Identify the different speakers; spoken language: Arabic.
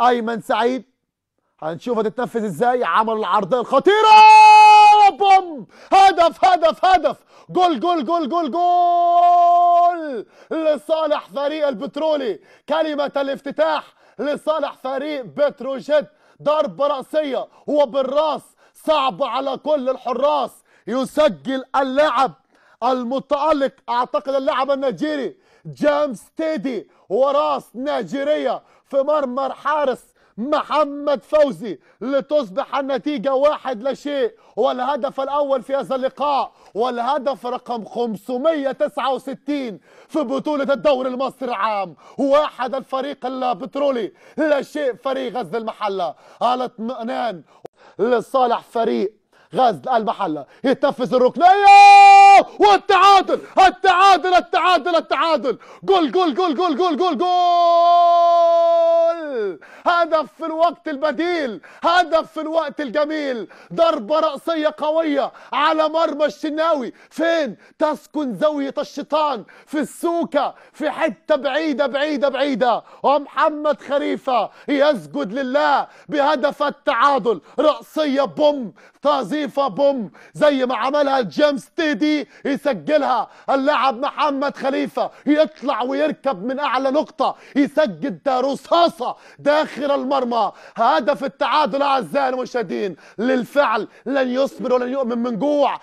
Speaker 1: ايمن سعيد هنشوفها تتنفذ ازاي عمل العرضيه الخطيره بوم هدف هدف هدف جول جول جول جول جول لصالح فريق البترولي كلمه الافتتاح لصالح فريق بتروجيت ضربه راسيه هو بالراس صعب على كل الحراس يسجل اللاعب المتالق اعتقد اللاعب النيجيري جامس تيدي وراس نيجيريه في مرمر حارس محمد فوزي لتصبح النتيجة واحد لا شيء والهدف الأول في هذا اللقاء والهدف رقم 569 في بطولة الدوري المصري العام واحد الفريق البترولي لا شيء فريق غزل المحلة الاطمئنان لصالح فريق غزل المحلة يتنفذ الركنية والتعادل التعادل التعادل التعادل قول قول قول قول قول قول قول هدف في الوقت البديل هدف في الوقت الجميل ضربة رأسية قوية على مرمى الشناوي فين تسكن زاوية الشيطان في السوكة في حتة بعيدة بعيدة بعيدة ومحمد خريفة يسجد لله بهدف التعادل رأسية بوم تظيفة بوم زي ما عملها جيمس تيدي يسجلها اللاعب محمد خليفة يطلع ويركب من أعلى نقطة يسجل ده رصاصة دا داخل المرمى هدف التعادل أعزائي المشاهدين للفعل لن يصبر ولن يؤمن من جوع